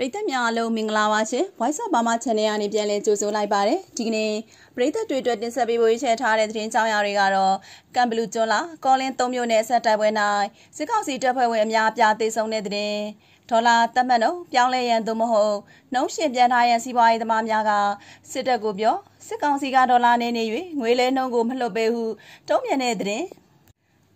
ပရိသတ်များအားလုံးမင်္ဂလာပါရှင် Voice of Burma Channel ကနေပြန်လည်ကြိုဆိုလိုက်ပါတယ်ဒီကနေ့ပရိသတ်တွေအတွက်တင်ဆက်ပေးဖို့ရွေးချယ်ထားတဲ့သတင်းကြောင်းရာတွေကတော့ကမ်ဘလူကျွန်းလာကောလင်း၃မြို့နယ်ဆက်တိုက်ပွဲ၌စစ်ကောင်စီတပ်ဖွဲ့ဝင်အများအပြားသေဆုံးတဲ့သတင်းဒေါ်လာတက်မှတ်နှုန်းပြောင်းလဲရန်သို့မဟုတ်နှုံးရှင်ပြန်ထားရန်စီးပွားရေးသမားများကစစ်တပ်ကိုပြောစစ်ကောင်စီကဒေါ်လာနဲ့နေ၍ငွေလဲနှုန်းကိုမလွှတ်ပေးဟုတုံ့ပြန်တဲ့သတင်း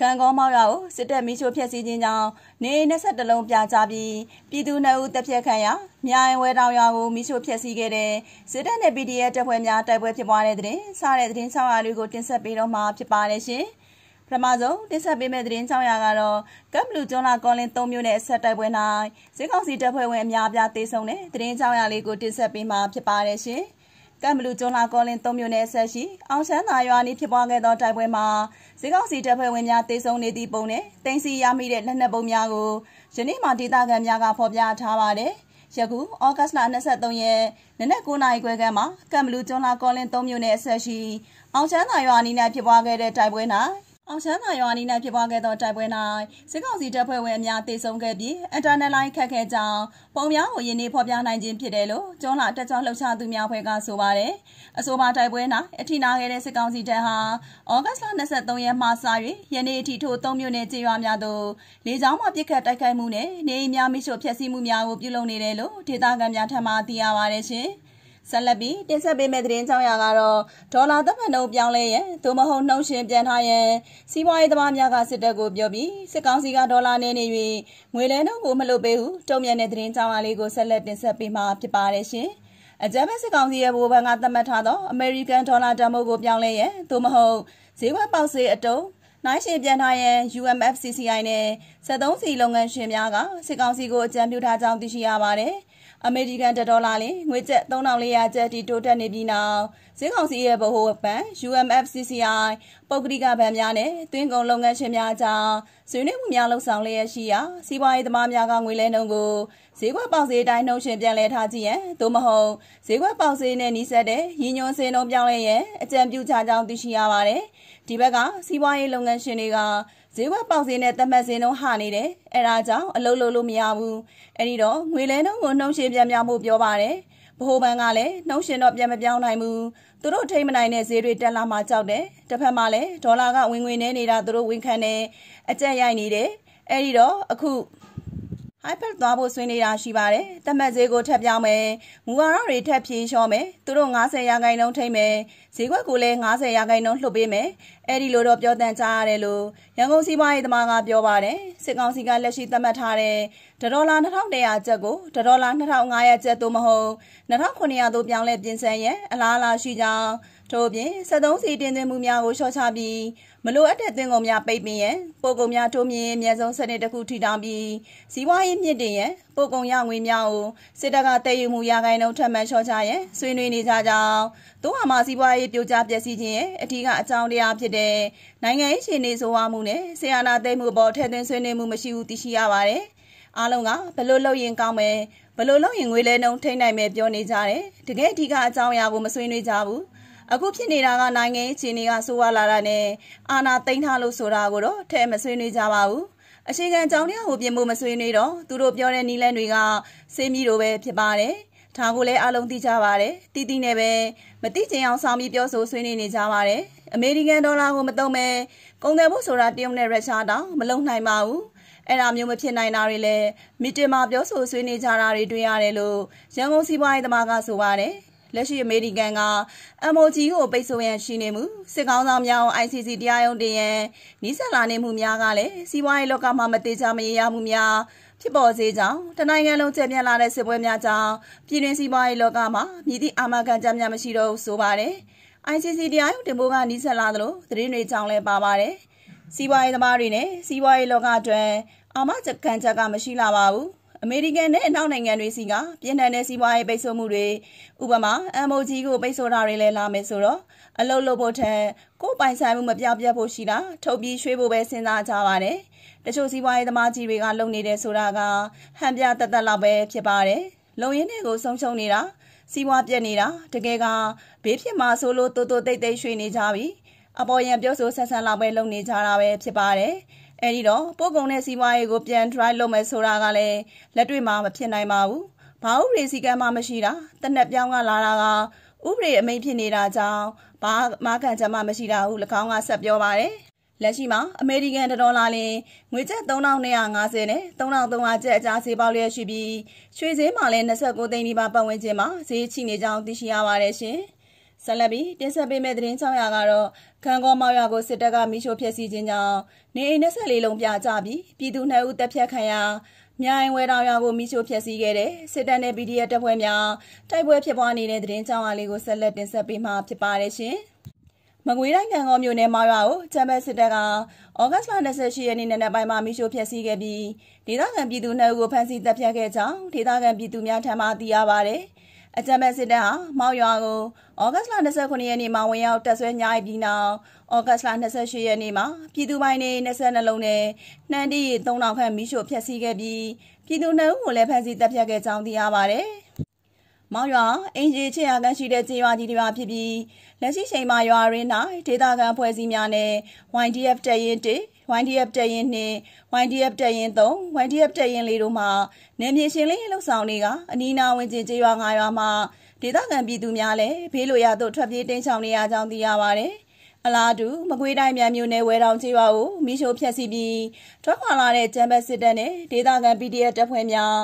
ခံကောမောက်ရွာကိုစစ်တပ်မီးရှို့ဖျက်ဆီးခြင်းကြောင့်နေ21လုံးပြာကျပြီးပြည်သူနှုတ်ဦးတပ်ဖြတ်ခံရမြိုင်ဝဲတောင်ရွာကိုမီးရှို့ဖျက်ဆီးခဲ့တဲ့စစ်တပ်နဲ့ PDF တပ်ဖွဲ့များတိုက်ပွဲဖြစ်ပွားတဲ့တဲ့တင်စားတဲ့တင်ဆောင်ရာလေးကိုတင်ဆက်ပေးတော့မှာဖြစ်ပါတယ်ရှင်။ပထမဆုံးတင်ဆက်ပေးမယ့်သတင်းကြောင်းရာကတော့ကပ်ဘလူးကျွန်းလာကောလင်း၃မျိုးနဲ့ဆက်တိုက်ပွဲ၌စစ်ကောင်စီတပ်ဖွဲ့ဝင်အများအပြားတေဆုံးတဲ့သတင်းကြောင်းရာလေးကိုတင်ဆက်ပေးမှာဖြစ်ပါတယ်ရှင်။ကံဘလူကျွန်းလာကောလင်း၃မြို့နယ်ဆက်ရှိအောင်ဆန်းသာရွာနီးဖြစ်ပွားခဲ့သောတိုက်ပွဲမှာစစ်ကောင်စီတပ်ဖွဲ့ဝင်များတေဆုံးနေသည့်ပုံနဲ့တင်စီရမိတဲ့လက်နက်ပုံများကိုယနေ့မှဒေသခံများကဖော်ပြထားပါတယ်။ယခုဩဂတ်လ23ရက်နနက်9နာရီခွဲကမှကံဘလူကျွန်းလာကောလင်း၃မြို့နယ်ဆက်ရှိအောင်ဆန်းသာရွာနီး၌ဖြစ်ပွားခဲ့တဲ့တိုက်ပွဲ၌အောင်ချမ်းသာရွာနီး၌ဖြစ်ပွားခဲ့သောတိုက်ပွဲ၌စစ်ကောင်စီတပ်ဖွဲ့ဝင်အများသေဆုံးခဲ့ပြီးအင်တာနက်လိုင်းခက်ခဲကြောင်းပုံများကိုယင်းနေ့ဖော်ပြနိုင်ခြင်းဖြစ်တယ်လို့ကျွန်းလာတက်ကြွလှုပ်ရှားသူများဖွဲ့ကဆိုပါတယ်။အဆိုပါတိုက်ပွဲ၌အထင်အားခဲ့တဲ့စစ်ကောင်စီတပ်ဟာဩဂတ်လ23ရက်မှစ၍ယနေ့အထိထိုးသုံးမြို့နယ်ကျေးရွာများသို့လေကြောင်းမှပစ်ခတ်တိုက်ခိုက်မှုနဲ့နေအိမ်များမိရှုဖျက်ဆီးမှုများကိုပြုလုပ်နေတယ်လို့ဒေသခံများထံမှသိရပါတယ်ရှင်။ဆက်လက်ပြီးတင်ဆက်ပေးမယ့်သတင်းကြောင်းရာကတော့ဒေါ်လာသဘာနှုန်းပြောင်းလဲရန်သို့မဟုတ်နှုန်းရှင်ပြန်ထားရန်စီးပွားရေးသမားများကစစ်တပ်ကိုပြောပြီးစစ်ကောင်စီကဒေါ်လာနဲ့နေ၍ငွေလဲနှုန်းကိုမလွတ်ပေးဟုတုံ့ပြန်တဲ့သတင်းကြောင်းအားလေးကိုဆက်လက်တင်ဆက်ပေးမှာဖြစ်ပါတယ်ရှင်။အကြမ်းဖက်စစ်ကောင်စီရဲ့ဗဟိုဘဏ်ကသတ်မှတ်ထားသောအမေရိကန်ဒေါ်လာတန်ဖိုးကိုပြောင်းလဲရန်သို့မဟုတ်ဈေးကွက်ပေါက်ဈေးအတုံးနိုင်ရှင်ပြန်ထားရန် UMFCCI နဲ့73စီလုပ်ငန်းရှင်များကစစ်ကောင်စီကိုအကြံပြုထားကြောင်းသိရှိရပါတယ်။အမေရိကန်ဒေါ်လာလင်ငွေကျပ်3400ကျပ်တီတိုးတက်နေပြီးနောက်ဈေးကောင်စီရဲ့ဗဟိုဘဏ် UMFCCI ပုဂ္ဂလိကဘဏ်များနဲ့သွင်းကုန်လုပ်ငန်းရှင်များအကြောင်းဆွေးနွေးမှုများလှုပ်ဆောင်လျက်ရှိရာစီးပွားရေးသမားများကငွေလဲနှုန်းကိုဈေးကွက်ပေါက်ဈေးတိုင်းနှုန်းရှင်ပြန်လည်ထားကြည့်ရန်သို့မဟုတ်ဈေးကွက်ပေါက်ဈေးနဲ့နှီးဆက်တဲ့ရည်ညွှန်းစင်းနှုန်းပြောင်းလဲရန်အကြံပြုချကြောင်းသိရှိရပါတယ်။ဒီဘက်ကစီးပွားရေးလုပ်ငန်းရှင်တွေကဈေးကွက်ပေါက်ဈေးနဲ့သတ်မှတ်ဈေးနှုန်းဟာနေတယ်အဲဒါကြောင့်အလုပ်လုပ်လို့မရဘူးအဲဒီတော့ငွေလဲနှုန်းကိုနှုံးရှင်ပြန်ပြမှုပြောပါတယ်ဗဟိုဘဏ်ကလည်းနှုံးရှင်တော့ပြန်မပြောင်းနိုင်ဘူးသူတို့ထိမနိုင်တဲ့ဈေးတွေတက်လာမှကြောက်တယ်တစ်ဖက်မှာလည်းဒေါ်လာကဝင်ငွေနေနေတာသူတို့ဝန်ခံတယ်အကြက်ရိုက်နေတယ်အဲဒီတော့အခု iPad သွားဖို့ဆွေးနွေးတာရှိပါတယ်။တမတ်ဈေးကိုထပ်ပြောင်းမယ်။မူဝါဒတွေထပ်ဖြေလျှော့မယ်။သူတို့90ရာခိုင်နှုန်းထိမ့်မယ်။ဈေးကွက်ကိုလည်း90ရာခိုင်နှုန်းလှုပ်ပေးမယ်။အဲဒီလိုတော့ပြောတန်ကြရတယ်လို့ရန်ကုန်စီးပွားရေးသမားကပြောပါတယ်။စစ်ကောင်စီကလက်ရှိသတ်မှတ်ထားတဲ့ဒေါ်လာ2100ကျပ်ကိုဒေါ်လာ2500ကျပ်သို့မဟုတ်2900သို့ပြောင်းလဲပြင်ဆင်ရန်အလားအလာရှိကြောင်းထို့အပြင်73စီတင်သွင်းမှုများကိုလျှော့ချပြီးမလိုအပ်တဲ့သွင်းကုန်များပိတ်ပင်ရန်ပို့ကုန်များထိုးမြင့်အမြန်ဆုံးစနစ်တစ်ခုထူထောင်ပြီးဇီဝရေးမြင့်တင်ရန်ပို့ကုန်ရငွေများကိုစစ်တပ်ကတည်ယူမှုရာခိုင်နှုန်းထပ်မံလျှော့ချရန်ဆွေးနွေးနေကြကြောင်းသို့အမှာဇီဝရေးပြိုကျပျက်စီးခြင်းရဲ့အထူးကအကြောင်းတရားဖြစ်တဲ့နိုင်ငံရေးရှင်နေဆိုဝါမှုနဲ့ဆီယာနာသိမ်းမှုပေါ်ထည့်သွင်းဆွေးနွေးမှုမရှိဘူးသိရှိရပါတယ်အားလုံးကဘလို့လုပ်ရင်ကောင်းမယ်ဘလို့လုပ်ရင်ငွေလဲနှုန်းထိနိုင်မယ်ပြောနေကြတယ်တကယ်အဓိကအကြောင်းအရာကိုမဆွေးနွေးကြဘူးအခုဖြစ်နေတာကနိုင်ငံအခြေအနေကဆိုးဝါးလာတာနဲ့အာဏာသိမ်းထားလို့ဆိုတာကိုတော့ထဲမဆွေးနွေးကြပါဘူးအချိန်ကန်ကြောင်းတဲ့ဟိုပြင်မှုမဆွေးနွေးတော့သူတို့ပြောတဲ့နီးလန်းတွေကစေးမီလိုပဲဖြစ်ပါတယ်ဒါကိုလည်းအလုံးသိကြပါရယ်တီးတီးနဲ့ပဲမသိချင်အောင်ဆောင်ပြီးပြောဆိုဆွေးနွေးနေကြပါရယ်အမေရိကန်ဒေါ်လာကိုမသုံးပဲကုန်သွယ်မှုဆိုတာတရုတ်နဲ့ရုရှားတောင်မလုံနိုင်ပါဘူးအဲ့ဒါမျိုးမဖြစ်နိုင်တာတွေလည်းမီတင်မှာပြောဆိုဆွေးနွေးကြတာတွေတွေ့ရတယ်လို့ရန်ကုန်စီးပွားရေးသမားကဆိုပါတယ်လက်ရှိအမေရိကန်က MOG ကိုပိတ်ဆို့ရန်ရှိနေမှုစစ်ကောင်းဆောင်များအောင် ICC တရားရုံးတင်ရန်နှိစက်လာနေမှုများကလည်းစီးပွားရေးလောကမှာမသေးချာမရေရာမှုများဖြစ်ပေါ်စေကြောင်းတနိုင်ငံလုံးကျယ်ပြန့်လာတဲ့စစ်ပွဲများကြောင့်ပြည်တွင်းစီးပွားရေးလောကမှာမြည်သည့်အာမခံချက်များမရှိတော့ဆိုပါတယ်။ ICC တရားရုံးတင်ဖို့ကနှိစက်လာသလိုသတင်းတွေကြောင့်လည်းပါပါတယ်။စီးပွားရေးသမားတွေနဲ့စီးပွားရေးလောကအတွက်အာမခံချက်ကမရှိလာပါဘူးအမေရိကန်နဲ့အနောက်နိုင်ငံတွေစီကပြည်နှံတဲ့စီးပွားရေးပိတ်ဆို့မှုတွေဥပမာ MOG ကိုပိတ်ဆို့တာတွေလည်းလာမယ်ဆိုတော့အလုပ်လုပ်ဖို့ထက်ကိုယ်ပိုင်ဆိုင်မှုမပြောင်းပြတ်ဖို့ရှိတာထုတ်ပြီးရွှေ့ဖို့ပဲစဉ်းစားကြပါတယ်။တချို့စီးပွားရေးသမားကြီးတွေကလုပ်နေတယ်ဆိုတာကဟန်ပြတသက်လောက်ပဲဖြစ်ပါတယ်။လုံရင်းတွေကိုဆုံးရှုံးနေတာစီးပွားပြတ်နေတာတကယ်ကဘေးဖြစ်မှာဆိုလို့တိုးတိုးတိတ်တိတ်ရွှေ့နေကြပြီ။အပေါ်ရန်ပြောဆိုဆက်ဆံလောက်ပဲလုပ်နေကြတာပဲဖြစ်ပါတယ်။အဲဒီတော့ပို့ကုန်တဲ့စီးပွားရေးကိုပြန် drive လုပ်မယ်ဆိုတာကလည်းလက်တွေ့မှာမဖြစ်နိုင်ပါဘူး။ဘာဥပဒေစည်းကမ်းမှမရှိတာတနက်ပြောင်းကလာတာကဥပဒေအမိန့်ဖြစ်နေတာကြောင့်ဘာမကန်ချက်မှမရှိတာဟု၎င်းကဆက်ပြောပါတယ်။လက်ရှိမှာအမေရိကန်ဒေါ်လာလင်ငွေကျပ်3250နဲ့3300ကျပ်အကြားဈေးပေါက်လျက်ရှိပြီးရွှေဈေးမှာလည်း29သိန်းနီးပါးပတ်ဝန်းကျင်မှာဈေးချိနေကြောင်းသိရှိရပါတယ်ရှင်။ဆက်လက်ပြီးတင်ဆက်ပေးမယ့်သတင်းကြောင်းရာကတော့ခံကောမောက်ရွာကိုစစ်တပ်ကမိရှို့ဖျက်ဆီးခြင်းကြောင့်နေအိမ်24လုံးပြကြပြီးပြည်သူ2ဦးတပ်ဖြတ်ခံရမြိုင်ဝဲတော်ရွာကိုမိရှို့ဖျက်ဆီးခဲ့တဲ့စစ်တပ်နဲ့ PDF တပ်ဖွဲ့များတိုက်ပွဲဖြစ်ပွားနေတဲ့သတင်းကြောင်းအားလေးကိုဆက်လက်တင်ဆက်ပေးမှာဖြစ်ပါတယ်ရှင်။မကွေးတိုင်းကံကောမြို့နယ်မှာရွာကိုချမ်းပဲစစ်တပ်ကဩဂတ်လ28ရက်နေ့နံနက်ပိုင်းမှာမိရှို့ဖျက်ဆီးခဲ့ပြီးဒေသခံပြည်သူ2ဦးကိုဖမ်းဆီးတပ်ဖြတ်ခဲ့ကြောင်းဒေသခံပြည်သူများထံမှသိရပါတယ်။အကြမ်းဖက်စစ်တပ်ဟာမောက်ရွာကိုဩဂတ်လ29ရက်နေ့မှာဝင်ရောက်တပ်ဆွဲညှိုက်ပြီးနောက်ဩဂတ်လ28ရက်နေ့မှာပြည်သူပိုင်နေ22လုံးနဲ့နှမ်းတီး3000ခန့်မိရှို့ဖျက်ဆီးခဲ့ပြီးပြည်သူနှုံးကိုလည်းဖမ်းဆီးတပ်ဖြတ်ခဲ့ကြောင်းသိရပါတယ်။မောင်ရွာအင်ဂျီချေရကန်းရှိတဲ့ကျေးရွာကြီးတွေပါဖြစ်ပြီးလက်ရှိချိန်မှာရွာရင်း၌ဒေသခံဖွဲ့စည်းများနဲ့ YDF တပ်ရင်း1 YDF တပ်ရင်း2 YDF တပ်ရင်း3 YDF တပ်ရင်း4တို့မှနယ်မြေရှင်းလင်းရေးလှုပ်ဆောင်နေကအနီးအနားဝင်ကျင်ကျေးရွာ9ရွာမှာဒေသခံပြည်သူများလည်းဘေးလွရာသို့ထွက်ပြေးတိမ်းရှောင်နေရကြောင်းသိရပါတယ်။အလားတူမကွေးတိုင်းမြန်မြို့နယ်ဝဲတောင်ကျေးရွာကိုမိရှို့ဖျက်ဆီးပြီးထွက်ခွာလာတဲ့ဂျမ်ဘတ်စစ်တပ်နဲ့ဒေသခံ PDF တပ်ဖွဲ့များ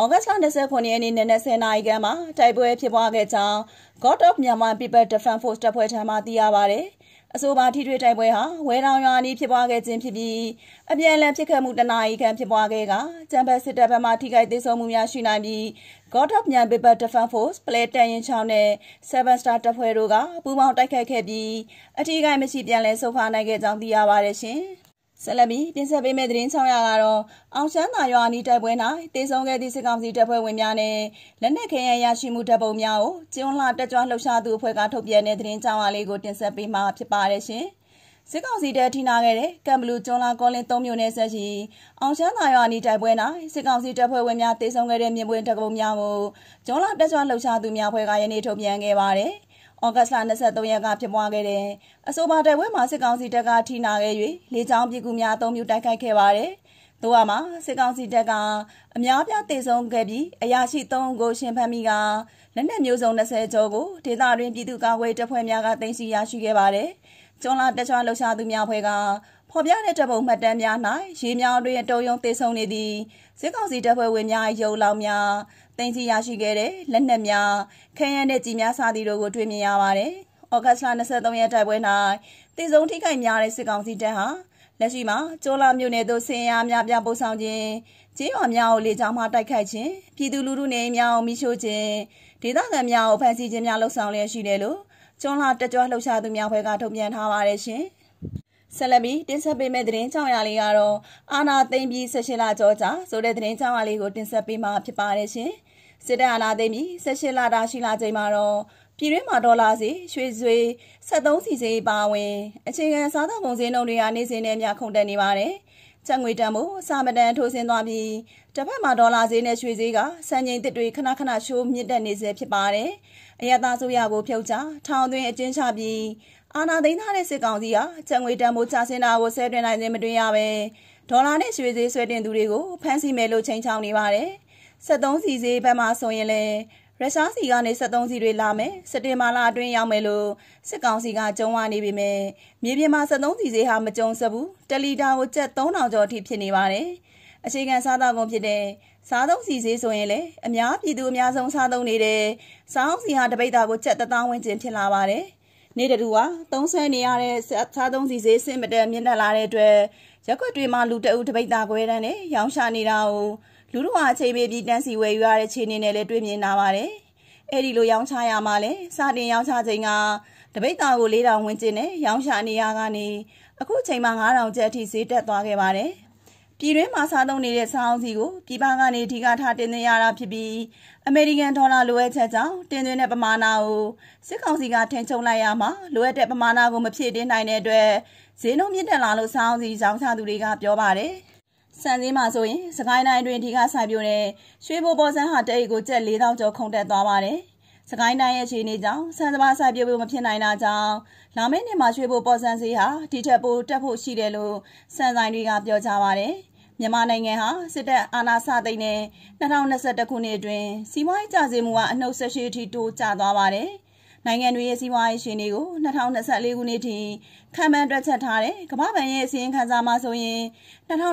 ဩဂတ်လ29ရက်နေ့နနက်10:00နာရီခန့်မှာတိုက်ပွဲဖြစ်ပွားခဲ့ကြောင်း God of Myanmar People Defense Force တပ်ဖွဲ့ထံမှသိရပါတယ်။အဆိုပါထိတွေ့တိုက်ပွဲဟာဝဲတောင်ရွာနီးဖြစ်ပွားခဲ့ခြင်းဖြစ်ပြီးအပြန်အလှန်ဖြစ်ခဲ့မှုတနာရီခန့်ဖြစ်ပွားခဲ့ကကျန်ဘက်စစ်တပ်ဘက်မှထိခိုက်သေးဆုံးမှုများရှိနိုင်ပြီး God of Nyan Paper Defense Force ပလဲတန်ရင်ချောင်းနဲ့ Seven Star တပ်ဖွဲ့တို့ကပူးပေါင်းတိုက်ခိုက်ခဲ့ပြီးအထိခိုက်မရှိပြန်လည်ဆုတ်ခွာနိုင်ခဲ့ကြောင်းသိရပါတယ်ရှင်။ဆက်လက်ပြီးတင်ဆက်ပေးမယ့်သတင်း600ကတော့အောင်ချမ်းသာရွာနီတိုက်ပွဲ၌တေဆုံးခဲ့သည့်စစ်ကောင်စီတပ်ဖွဲ့ဝင်များနဲ့လက်နက်ခဲယံရရှိမှုတပ်ပုံများကိုကျွန်းလှတက်ကြွလှုပ်ရှားသူအဖွဲ့ကထုတ်ပြန်တဲ့သတင်းကြောင်းအားလေးကိုတင်ဆက်ပေးမှာဖြစ်ပါတယ်ရှင်။စစ်ကောင်စီတပ်ထိနာခဲ့တဲ့ကံဘလူကျွန်းလာကောလင်း၃မြို့နယ်ဆက်ရှိအောင်ချမ်းသာရွာနီတိုက်ပွဲ၌စစ်ကောင်စီတပ်ဖွဲ့ဝင်များတေဆုံးခဲ့တဲ့မြင်ပွင့်တကုံများကိုကျွန်းလာတက်ကြွလှုပ်ရှားသူများဖွဲ့ကယနေ့ထုတ်ပြန်ခဲ့ပါတယ်။။ဩဂတ်စ်လ23ရက်ကဖြစ်ပွားခဲ့တဲ့အဆိုပါတိုက်ပွဲမှာစစ်ကောင်စီတပ်ကထိနာခဲ့၍လေကြောင်းပြည်ကူများအုံမြူတိုက်ခိုက်ခဲ့ပါတယ်။တို့ကမှာစစ်ကောင်စီတပ်ကအများပြတေဆုံးခဲ့ပြီးအရာရှိ3ဦးကိုရှင်ဖမ်းမိကလက်နက်မျိုးစုံ20ကျော်ကိုဒေသတွင်းပြည်သူ့ကာကွယ်တပ်ဖွဲ့များကတင်စီရရှိခဲ့ပါတယ်။ကျွန်းလာတက်ချွာလှုပ်ရှားသူများဖွဲ့ကဖော်ပြတဲ့တပ်ပုံမှတ်တမ်းများ၌ရေမြောင်းတွင်တုံယုံသေဆုံးနေသည့်စစ်ကောင်စီတပ်ဖွဲ့ဝင်များရုပ်လောင်းများတင်စီရရှိခဲ့တဲ့လက်နက်များခဲယမ်းတဲ့ကြီးများစသည်တို့ကိုတွေ့မြင်ရပါတယ်။ဩဂတ်စ်လ23ရက်တိုက်ပွဲ၌တည်ဆုံးထိခိုက်များတဲ့စစ်ကောင်စီတပ်ဟာလက်ရှိမှာကျောလာမြို့နယ်သို့ဆင်းရဲများပြပို့ဆောင်ခြင်းကျေးရွာများကိုလေကြောင်းမှတိုက်ခိုက်ခြင်းပြည်သူလူထုနေအိမ်များကိုမိရှို့ခြင်းဒေသခံများကိုဖမ်းဆီးခြင်းများလှုပ်ဆောင်လျက်ရှိတယ်လို့ကျောလာတကြွလှုပ်ရှားသူများဘက်ကထုတ်ပြန်ထားပါတယ်ရှင်။ဆက်လက်ပြီးတင်ဆက်ပေးမယ့်သတင်းကြောင်ရလေးကတော့အာနာသိမ့်ပြီး၁၈လကြောကြာဆိုတဲ့သတင်းကြောင်ရလေးကိုတင်ဆက်ပေးမှာဖြစ်ပါတယ်ရှင်။စစ်တပ်အာနာသိမ့်ပြီး၁၈လတာရှိလာချိန်မှာတော့ပြည်တွင်းမှာဒေါ်လာစီရွှေဆွေ73စီစီပါဝင်အခြေခံစားသောက်ကုန်စည်နှုန်းတွေဟာနေ့စဉ်နဲ့မျှခုန်တက်နေပါတယ်။ချက်ငွေတန်မှုစာမတန်ထိုးဆင်းသွားပြီးတစ်ဖက်မှာဒေါ်လာဈေးနဲ့ရွှေဈေးကစံချိန်တစ်တွေခဏခဏရှိုးမြင့်တက်နေစေဖြစ်ပါတယ်။အရသာဆိုရကိုဖြုတ်ချထောင်သွင်းအကျဉ်းချပြီးအာဏာသိမ်းထားတဲ့စစ်ကောင်စီဟာချက်ငွေတန်ဖိုးချဆင်းတာကိုဆဲတွင်နိုင်ခြင်းမတွေ့ရပဲဒေါ်လာနဲ့ရွှေဈေးဆွဲတင်သူတွေကိုဖမ်းဆီးမယ်လို့ချိန်ချောင်းနေပါတယ်73စီဈေးဘက်မှာဆိုရင်လည်းရုရှားစီကနေ73စီတွေလာမယ်စတင်မာလာအတွင်းရောက်မယ်လို့စစ်ကောင်စီကကြုံဝနေပြီမယ်မြေပြင်မှာ73စီဈေးဟာမကြုံစဘူးတလီတာကိုကျပ်3000ကျော်အထိဖြစ်နေပါတယ်အခြေခံစားသောက်ကုန်ဖြစ်တဲ့စားသုံးစီဈေးဆိုရင်လည်းအများပြည်သူအများဆုံးစားသုံးနေတဲ့စားအုပ်စီဟာတပိတ်တာကိုကျပ်1000ဝန်းကျင်ဖြစ်လာပါတယ်။နေတတူဟာသုံးဆဲနေရတဲ့စားသုံးစီဈေးစင်မတက်မြင့်တက်လာတဲ့အတွက်ရက်ွက်တွေမှာလူတအုပ်တပိတ်သားခွဲတန်းနဲ့ရောင်းချနေတာကိုလူတို့ဟာအချိန်ပေးပြီးတန်းစီဝယ်ယူရတဲ့ခြေအနေနဲ့လည်းတွေ့မြင်လာပါတယ်။အဲ့ဒီလိုရောင်းချရမှာလဲစတင်ရောင်းချချိန်ကတပိတ်သားကို၄000ဝန်းကျင်နဲ့ရောင်းချနေရကနေအခုချိန်မှာ9000ကျပ်အထိဈေးတက်သွားခဲ့ပါတယ်။ပြည်တွင်းမှာစားသုံးနေတဲ့စားအုပ်စီကိုပြည်ပကနေအဓိကထားတင်သွင်းရတာဖြစ်ပြီးအမေရိကန်ဒေါ်လာလိုအပ်ချက်ကြောင့်တင်သွင်းတဲ့ပမာဏကိုစစ်ကောင်စီကထိန်းချုပ်လိုက်ရမှာလိုအပ်တဲ့ပမာဏကိုမဖြည့်တင်းနိုင်တဲ့အတွက်ဈေးနှုန်းမြင့်တက်လာလို့စားအုပ်စီရောင်းချသူတွေက ပြောပါတယ်စံစည်းမှာဆိုရင်စကိုင်းတိုင်းတွင်ဒီကစိုက်ပျိုးတဲ့ရွှေဘိုပေါ်စန်းဟာတဲ့အိတ်ကိုကျက်4000ကျော်ခုန်တက်သွားပါတယ်။စကိုင်းတိုင်းရဲ့ခြေအနေကြောင့်စံစဘာစိုက်ပျိုးဖို့မဖြစ်နိုင်တာကြောင့်လာမယ့်နှစ်မှာရွှေဘိုပေါ်စန်းဈေးဟာဒီထက်ပိုတက်ဖို့ရှိတယ်လို့စံဆိုင်တွေကပြောကြပါတယ်။မြန်မာနိုင်ငံဟာစစ်တပ်အာဏာစသိမ်းတဲ့2021ခုနှစ်အတွင်းစီးပွားရေးကျဆင်းမှုကအနှုတ်ဆက်ရှိအထိတိုးကျသွားပါတယ်။နိုင်ငံတွေရဲ့စီးပွားရေးရှင်တွေကို2024ခုနှစ်ထိခံမှန်းတွက်ချက်ထားတဲ့ကမ္ဘာ့ဘဏ်ရဲ့အစည်းအခမ်းစာမှာဆိုရင်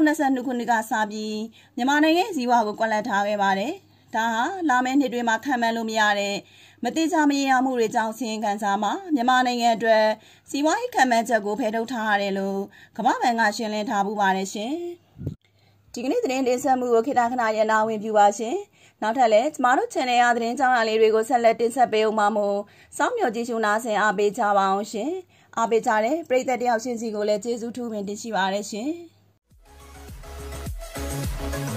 2022ခုနှစ်ကစပြီးမြန်မာနိုင်ငံရဲ့စီးပွားကိုကွက်လက်ထားခဲ့ပါတယ်။ဒါဟာလာမယ့်နှစ်တွေမှာခံမှန်းလို့မရတဲ့မတိကျမရေရာမှုတွေကြောင့်စီရင်ခံစားမှာမြန်မာနိုင်ငံအတွက်စီးပွားရေးခံမှန်းချက်ကိုဖယ်ထုတ်ထားရတယ်လို့ကမ္ဘာ့ဘဏ်ကရှင်းလင်းထားပူပါတယ်ရှင်။ဒီကနေ့သတင်းတင်ဆက်မှုကိုခေတ္တခဏရနာဝင်ပြပါရှင်။နောက်ထပ်လည်းကျမတို့ channel ရသတင်းကြောင်းအလေးတွေကိုဆက်လက်တင်ဆက်ပေးအောင်ပါမို့စောင့်မျှော်ကြည့်ရှုနာဆင်အားပေးကြပါအောင်ရှင်။အားပေးကြတဲ့ပရိသတ်တယောက်ချင်းစီကိုလည်းကျေးဇူးထူးပင်တင်ရှိပါရရှင်။